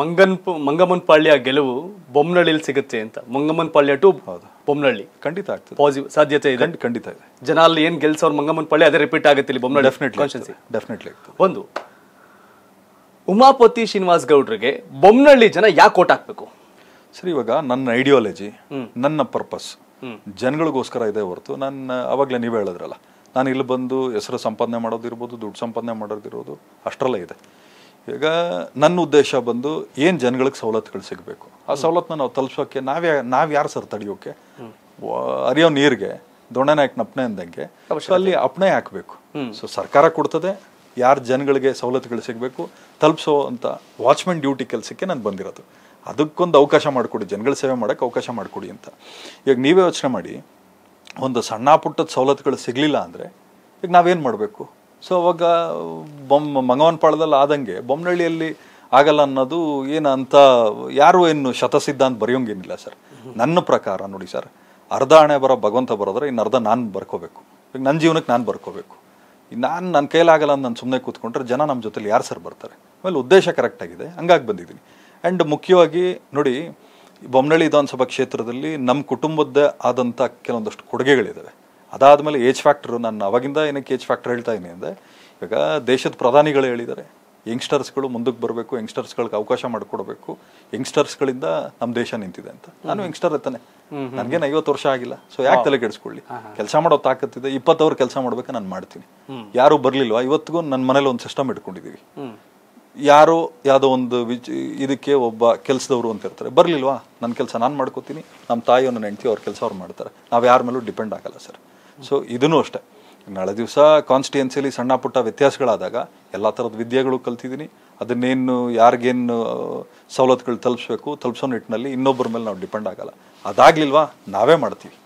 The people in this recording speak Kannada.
ಮಂಗನ್ ಮಂಗಮ್ಮನಪಾಳ್ಯ ಗೆಲುವು ಬೊಮ್ಮನಹಳ್ಳಿಲಿ ಸಿಗುತ್ತೆ ಅಂತ ಮಂಗಮ್ಮನಪಾಳ್ಯ ಟು ಬೊಮ್ಮನಳ್ಳಿ ಖಂಡಿತ ಆಗ್ತದೆ ಪಾಸಿಟಿವ್ ಸಾಧ್ಯತೆ ಇದೆ ಖಂಡಿತ ಇದೆ ಜನ ಅಲ್ಲಿ ಏನು ಗೆಲ್ಸೋರು ಮಂಗಮ್ಮನಪಾಳ್ಯ ಅದೇ ರಿಪೀಟ್ ಆಗುತ್ತೆ ಇಲ್ಲಿ ಬೊಮ್ಮನಹಳ್ಳಿ ಡೆಫಿನೆಟ್ಲಿ ಡೆಫಿನೆಟ್ಲಿ ಒಂದು ಉಮಾಪತಿ ಶ್ರೀನಿವಾಸ್ ಗೌಡ್ರಿಗೆ ಬೊಮ್ಮನಳ್ಳಿ ಜನ ಯಾಕೆ ಓಟ್ ಹಾಕಬೇಕು ಸರಿ ಇವಾಗ ನನ್ನ ಐಡಿಯಾಲಜಿ ನನ್ನ ಪರ್ಪಸ್ ಜನಗಳಿಗೋಸ್ಕರ ಇದೆ ಹೊರತು ನಾನು ಅವಾಗಲೇ ನೀವೇ ಹೇಳಿದ್ರಲ್ಲ ನಾನು ಇಲ್ಲಿ ಬಂದು ಹೆಸರು ಸಂಪಾದನೆ ಮಾಡೋದಿರ್ಬೋದು ದುಡ್ಡು ಸಂಪಾದನೆ ಮಾಡೋದಿರ್ಬೋದು ಅಷ್ಟರಲ್ಲೇ ಇದೆ ಈಗ ನನ್ನ ಉದ್ದೇಶ ಬಂದು ಏನು ಜನಗಳಿಗೆ ಸವಲತ್ತುಗಳು ಸಿಗಬೇಕು ಆ ಸವಲತ್ತನ್ನ ನಾವು ತಲುಪಿಸೋಕೆ ನಾವ್ಯಾ ನಾವು ಯಾರು ಸರ್ ತಡೆಯೋಕೆ ಅರಿಯೋ ನೀರಿಗೆ ದೊಣ್ಣೆನಾಯ್ಕೆ ನಪ್ಣೆ ಅಂದಂಗೆ ಅಲ್ಲಿ ಅಪ್ಣೆ ಹಾಕಬೇಕು ಸೊ ಸರ್ಕಾರ ಕೊಡ್ತದೆ ಯಾರು ಜನಗಳಿಗೆ ಸವಲತ್ತುಗಳು ಸಿಗಬೇಕು ತಲುಪಿಸೋ ಅಂತ ವಾಚ್ಮೆನ್ ಡ್ಯೂಟಿ ಕೆಲಸಕ್ಕೆ ನಾನು ಬಂದಿರೋದು ಅದಕ್ಕೊಂದು ಅವಕಾಶ ಮಾಡಿಕೊಡಿ ಜನಗಳ ಸೇವೆ ಮಾಡೋಕ್ಕೆ ಅವಕಾಶ ಮಾಡಿಕೊಡಿ ಅಂತ ಈಗ ನೀವೇ ಯೋಚನೆ ಮಾಡಿ ಒಂದು ಸಣ್ಣ ಪುಟ್ಟದ ಸವಲತ್ತುಗಳು ಸಿಗಲಿಲ್ಲ ಅಂದರೆ ಈಗ ನಾವೇನು ಮಾಡಬೇಕು ಸೊ ಅವಾಗ ಬೊಮ್ ಮಂಗವನಪಾಳ್ದಲ್ಲಿ ಆದಂಗೆ ಬೊಮ್ಮನಹಳ್ಳಿಯಲ್ಲಿ ಆಗಲ್ಲ ಅನ್ನೋದು ಏನಂತ ಯಾರು ಏನು ಶತಸಿದ್ಧ ಅಂತ ಬರೆಯೋಂಗೇನಿಲ್ಲ ಸರ್ ನನ್ನ ಪ್ರಕಾರ ನೋಡಿ ಸರ್ ಅರ್ಧ ಹಣೆ ಬರೋ ಭಗವಂತ ಬರೋದ್ರೆ ಇನ್ನು ಅರ್ಧ ನಾನು ಬರ್ಕೋಬೇಕು ಈಗ ನನ್ನ ಜೀವನಕ್ಕೆ ನಾನು ಬರ್ಕೋಬೇಕು ನಾನು ನನ್ನ ಕೈಲಾಗಲ್ಲ ಅಂತ ನಾನು ಸುಮ್ಮನೆ ಕೂತ್ಕೊಂಡ್ರೆ ಜನ ನಮ್ಮ ಜೊತೆಲಿ ಯಾರು ಸರ್ ಬರ್ತಾರೆ ಆಮೇಲೆ ಉದ್ದೇಶ ಕರೆಕ್ಟಾಗಿದೆ ಹಂಗಾಗಿ ಬಂದಿದ್ದೀನಿ ಆ್ಯಂಡ್ ಮುಖ್ಯವಾಗಿ ನೋಡಿ ಬೊಮ್ಮನಳ್ಳಿ ವಿಧಾನಸಭಾ ಕ್ಷೇತ್ರದಲ್ಲಿ ನಮ್ಮ ಕುಟುಂಬದ ಆದಂಥ ಕೆಲವೊಂದಷ್ಟು ಕೊಡುಗೆಗಳಿದ್ದಾವೆ ಅದಾದಮೇಲೆ ಏಜ್ ಫ್ಯಾಕ್ಟರ್ ನಾನು ಅವಾಗಿಂದ ಏನಕ್ಕೆ ಏಜ್ ಫ್ಯಾಕ್ಟರ್ ಹೇಳ್ತಾ ಇದ್ದೀನಿ ಅಂದರೆ ಇವಾಗ ದೇಶದ ಪ್ರಧಾನಿಗಳು ಹೇಳಿದ್ದಾರೆ ಯಂಗ್ಸ್ಟರ್ಸ್ಗಳು ಮುಂದಕ್ಕೆ ಬರಬೇಕು ಯಂಗ್ಸ್ಟರ್ಸ್ಗಳಿಗೆ ಅವಕಾಶ ಮಾಡಿಕೊಡ್ಬೇಕು ಯಂಗ್ಸ್ಟರ್ಸ್ಗಳಿಂದ ನಮ್ಮ ದೇಶ ನಿಂತಿದೆ ಅಂತ ನಾನು ಯಂಗ್ಸ್ಟರ್ ಇರ್ತಾನೆ ನನಗೇನು ಐವತ್ತು ವರ್ಷ ಆಗಿಲ್ಲ ಸೊ ಯಾಕೆ ತಲೆ ಕೆಡಿಸ್ಕೊಳ್ಳಿ ಕೆಲಸ ಮಾಡೋ ತಾಕತ್ತಿದೆ ಇಪ್ಪತ್ತವ್ರ ಕೆಲಸ ಮಾಡಬೇಕು ನಾನು ಮಾಡ್ತೀನಿ ಯಾರು ಬರ್ಲಿಲ್ವಾ ಇವತ್ತಿಗೂ ನನ್ನ ಮನೇಲಿ ಒಂದು ಸಿಸ್ಟಮ್ ಇಟ್ಕೊಂಡಿದ್ದೀವಿ ಯಾರು ಯಾವುದೋ ಒಂದು ವಿಚ್ ಇದಕ್ಕೆ ಒಬ್ಬ ಕೆಲಸದವರು ಅಂತ ಇರ್ತಾರೆ ಬರಲಿಲ್ವಾ ನನ್ನ ಕೆಲಸ ನಾನು ಮಾಡ್ಕೋತೀನಿ ನಮ್ಮ ತಾಯಿ ನನ್ನ ಹೆಂಡ್ತಿ ಅವ್ರ ಕೆಲಸ ಅವ್ರು ಮಾಡ್ತಾರೆ ನಾವು ಯಾರ ಮೇಲೂ ಡಿಪೆಂಡ್ ಆಗಲ್ಲ ಸರ್ ಸೊ ಇದೂ ಅಷ್ಟೆ ನಾಳೆ ದಿವಸ ಕಾನ್ಸ್ಟಿಟ್ಯೂನ್ಸಿಯಲ್ಲಿ ಸಣ್ಣ ಪುಟ್ಟ ವ್ಯತ್ಯಾಸಗಳಾದಾಗ ಎಲ್ಲ ಥರದ ವಿದ್ಯೆಗಳು ಕಲ್ತಿದ್ದೀನಿ ಅದನ್ನೇನು ಯಾರಿಗೇನು ಸವಲತ್ತುಗಳು ತಲುಪಿಸ್ಬೇಕು ತಲುಪಿಸೋ ನಿಟ್ಟಿನಲ್ಲಿ ಇನ್ನೊಬ್ಬರ ಮೇಲೆ ನಾವು ಡಿಪೆಂಡ್ ಆಗೋಲ್ಲ ಅದಾಗಲಿಲ್ವಾ ನಾವೇ ಮಾಡ್ತೀವಿ